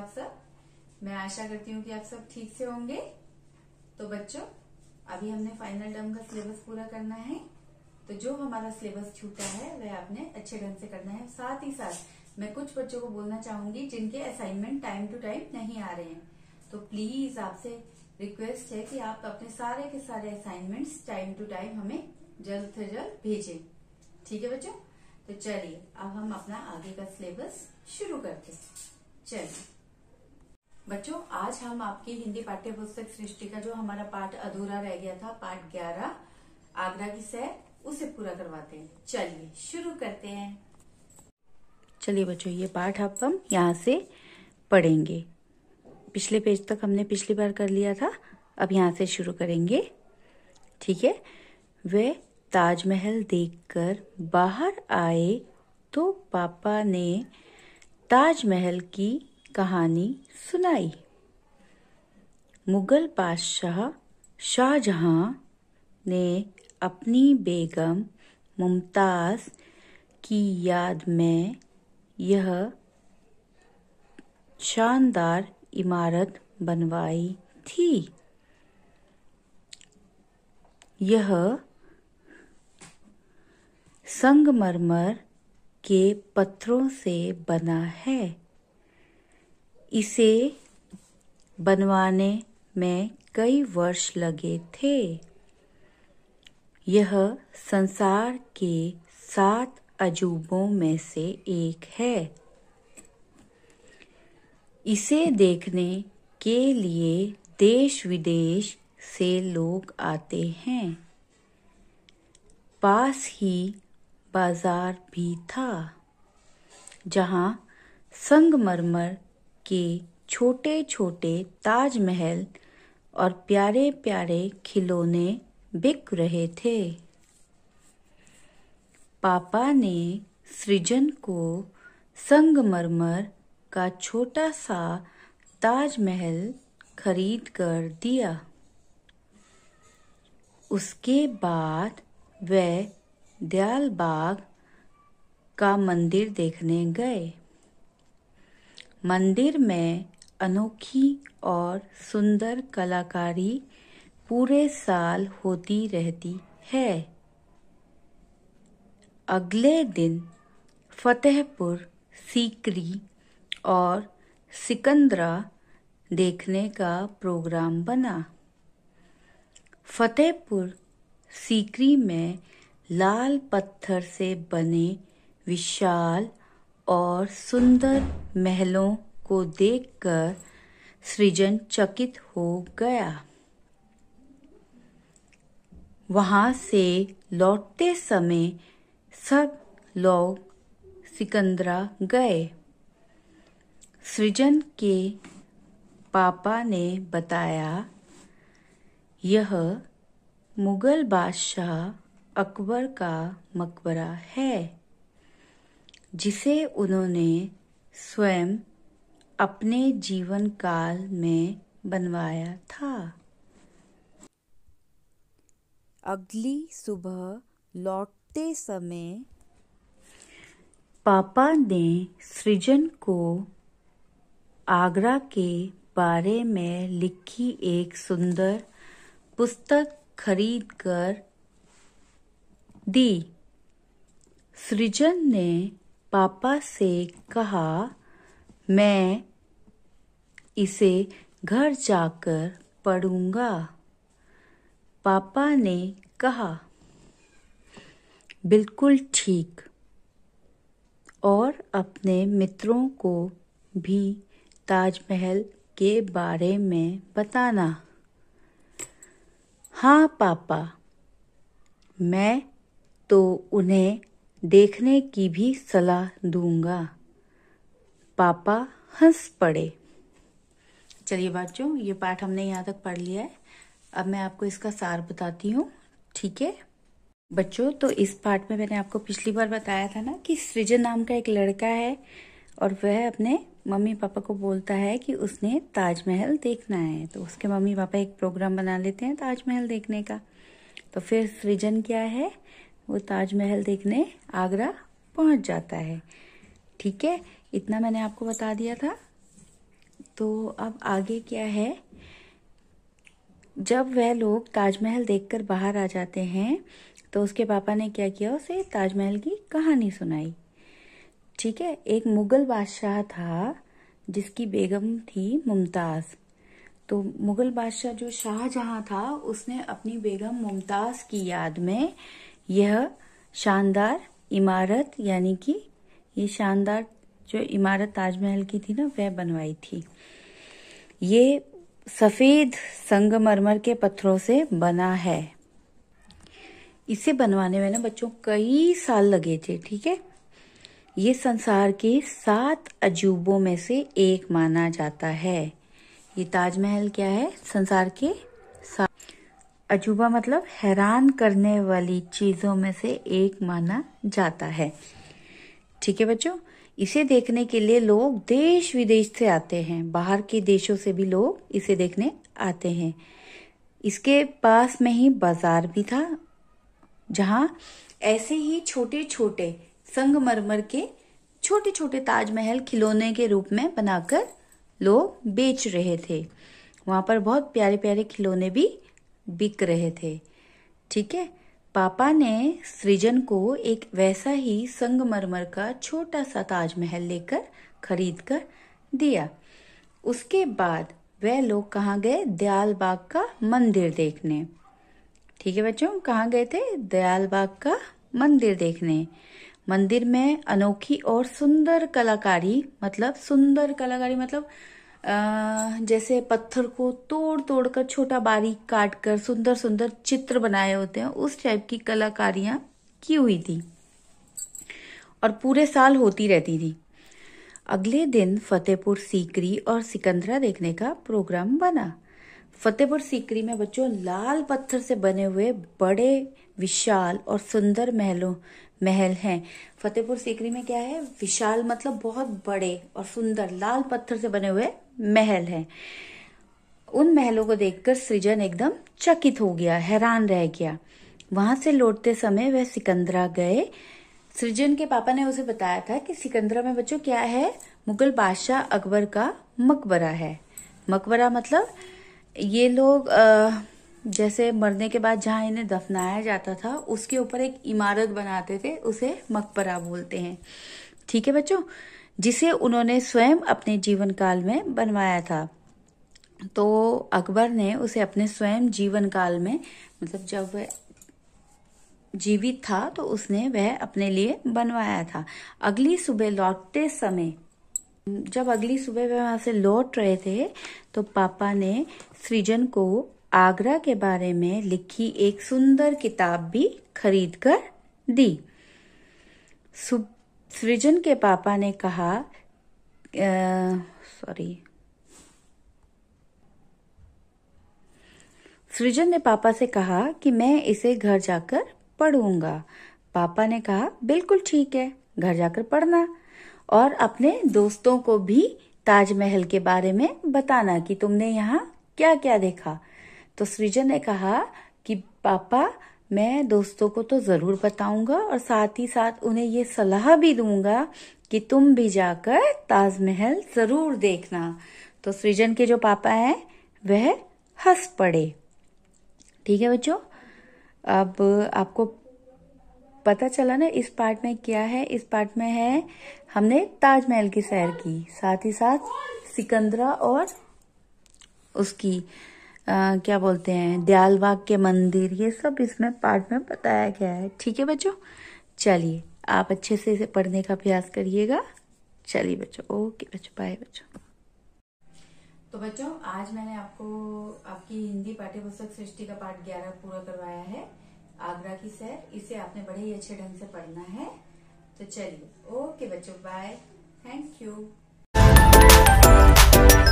आप सब मैं आशा करती हूँ कि आप सब ठीक से होंगे तो बच्चों अभी हमने फाइनल टर्म का सिलेबस पूरा करना है तो जो हमारा सिलेबस छूटा है वह आपने अच्छे ढंग से करना है साथ ही साथ मैं कुछ बच्चों को बोलना चाहूंगी जिनके असाइनमेंट टाइम टू टाइम नहीं आ रहे हैं तो प्लीज आपसे रिक्वेस्ट है कि आप अपने सारे के सारे असाइनमेंट्स टाइम टू टाइम हमें जल्द से जल्द भेजें ठीक है बच्चों तो चलिए अब हम अपना आगे का सिलेबस शुरू करते हैं चलिए बच्चों आज हम आपकी हिंदी पाठ्य पुस्तक सृष्टि का जो हमारा पाठ अधूरा रह गया था पाठ 11 आगरा की सैर उसे पूरा करवाते हैं चलिए शुरू करते हैं चलिए बच्चों ये पाठ आप हम यहाँ से पढ़ेंगे पिछले पेज तक हमने पिछली बार कर लिया था अब यहाँ से शुरू करेंगे ठीक है वे ताजमहल देखकर बाहर आए तो पापा ने ताजमहल की कहानी सुनाई मुगल बादशाह शाहजहां ने अपनी बेगम मुमताज की याद में यह शानदार इमारत बनवाई थी यह संगमरमर के पत्थरों से बना है इसे बनवाने में कई वर्ष लगे थे यह संसार के सात अजूबों में से एक है इसे देखने के लिए देश विदेश से लोग आते हैं पास ही बाजार भी था जहां संगमरमर के छोटे छोटे ताजमहल और प्यारे प्यारे खिलौने बिक रहे थे पापा ने सृजन को संगमरमर का छोटा सा ताजमहल खरीद कर दिया उसके बाद वह दयाल बाग का मंदिर देखने गए मंदिर में अनोखी और सुंदर कलाकारी पूरे साल होती रहती है अगले दिन फतेहपुर सीकरी और सिकंदरा देखने का प्रोग्राम बना फतेहपुर सीकरी में लाल पत्थर से बने विशाल और सुंदर महलों को देखकर सृजन चकित हो गया वहां से लौटते समय सब लोग सिकंदरा गए सृजन के पापा ने बताया यह मुगल बादशाह अकबर का मकबरा है जिसे उन्होंने स्वयं अपने जीवन काल में बनवाया था अगली सुबह लौटते समय पापा ने सृजन को आगरा के बारे में लिखी एक सुंदर पुस्तक खरीद कर दी सृजन ने पापा से कहा मैं इसे घर जाकर पढ़ूंगा पापा ने कहा बिल्कुल ठीक और अपने मित्रों को भी ताजमहल के बारे में बताना हाँ पापा मैं तो उन्हें देखने की भी सलाह दूंगा पापा हंस पड़े चलिए बच्चों ये पाठ हमने यहाँ तक पढ़ लिया है अब मैं आपको इसका सार बताती हूँ ठीक है बच्चों तो इस पाठ में मैंने आपको पिछली बार बताया था ना कि सृजन नाम का एक लड़का है और वह अपने मम्मी पापा को बोलता है कि उसने ताजमहल देखना है तो उसके मम्मी पापा एक प्रोग्राम बना लेते हैं ताजमहल देखने का तो फिर सृजन क्या है वो ताजमहल देखने आगरा पहुंच जाता है ठीक है इतना मैंने आपको बता दिया था तो अब आगे क्या है जब वह लोग ताजमहल देखकर बाहर आ जाते हैं तो उसके पापा ने क्या किया उसे ताजमहल की कहानी सुनाई ठीक है एक मुग़ल बादशाह था जिसकी बेगम थी मुमताज़ तो मुग़ल बादशाह जो शाहजहां था उसने अपनी बेगम मुमताज़ की याद में यह शानदार इमारत यानी कि ये शानदार जो इमारत ताजमहल की थी ना वह बनवाई थी ये सफ़ेद संगमरमर के पत्थरों से बना है इसे बनवाने में ना बच्चों कई साल लगे थे ठीक है ये संसार के सात अजूबों में से एक माना जाता है ये ताजमहल क्या है संसार के अजूबा मतलब हैरान करने वाली चीज़ों में से एक माना जाता है ठीक है बच्चों इसे देखने के लिए लोग देश विदेश से आते हैं बाहर के देशों से भी लोग इसे देखने आते हैं इसके पास में ही बाजार भी था जहां ऐसे ही छोटे छोटे संगमरमर के छोटे छोटे ताजमहल खिलौने के रूप में बनाकर लोग बेच रहे थे वहां पर बहुत प्यारे प्यारे खिलौने भी बिक रहे थे ठीक है पापा ने सृजन को एक वैसा ही संगमरमर का छोटा सा ताजमहल लेकर खरीद कर दिया उसके बाद वह लोग कहाँ गए दयाल बाग का मंदिर देखने ठीक है बच्चों कहाँ गए थे दयाल बाग का मंदिर देखने मंदिर में अनोखी और सुंदर कलाकारी मतलब सुंदर कलाकारी मतलब जैसे पत्थर को तोड़ तोड़ कर छोटा बारीक काट कर सुंदर सुंदर चित्र बनाए होते हैं उस टाइप की कलाकारियां की हुई थी और पूरे साल होती रहती थी अगले दिन फतेहपुर सीकरी और सिकंदरा देखने का प्रोग्राम बना फतेहपुर सीकरी में बच्चों लाल पत्थर से बने हुए बड़े विशाल और सुंदर महलों महल हैं फतेहपुर सीकरी में क्या है विशाल मतलब बहुत बड़े और सुंदर लाल पत्थर से बने हुए महल हैं उन महलों को देखकर सृजन एकदम चकित हो गया हैरान रह गया वहां से लौटते समय वह सिकंदरा गए सृजन के पापा ने उसे बताया था कि सिकंदरा में बच्चों क्या है मुगल बादशाह अकबर का मकबरा है मकबरा मतलब ये लोग आ, जैसे मरने के बाद जहाँ इन्हें दफनाया जाता था उसके ऊपर एक इमारत बनाते थे उसे मकबरा बोलते हैं ठीक है बच्चों जिसे उन्होंने स्वयं अपने जीवन काल में बनवाया था तो अकबर ने उसे अपने स्वयं जीवन काल में मतलब जब वह जीवित था तो उसने वह अपने लिए बनवाया था अगली सुबह लौटते समय जब अगली सुबह वह वहां से लौट रहे थे तो पापा ने सृजन को आगरा के बारे में लिखी एक सुंदर किताब भी खरीद कर दी सृजन के पापा ने कहा सॉरी सृजन ने पापा से कहा कि मैं इसे घर जाकर पढ़ूंगा पापा ने कहा बिल्कुल ठीक है घर जाकर पढ़ना और अपने दोस्तों को भी ताजमहल के बारे में बताना कि तुमने यहाँ क्या क्या देखा तो सृजन ने कहा कि पापा मैं दोस्तों को तो ज़रूर बताऊंगा और साथ ही साथ उन्हें ये सलाह भी दूंगा कि तुम भी जाकर ताजमहल ज़रूर देखना तो सृजन के जो पापा हैं वह हंस पड़े ठीक है बच्चों अब आपको पता चला ना इस पार्ट में क्या है इस पार्ट में है हमने ताजमहल की सैर की साथ ही साथ सिकंदरा और उसकी आ, क्या बोलते हैं दयालबाग के मंदिर ये सब इसमें पार्ट में बताया गया है ठीक है बच्चों चलिए आप अच्छे से इसे पढ़ने का अभ्यास करिएगा चलिए बच्चों ओके बच्चों बाय बच्चों तो बच्चों आज मैंने आपको आपकी हिंदी पाठ्य पुस्तक सृष्टि का पाठ ग्यारह पूरा करवाया है आगरा की सैर इसे आपने बड़े ही अच्छे ढंग से पढ़ना है तो चलिए ओके बच्चों बाय थैंक यू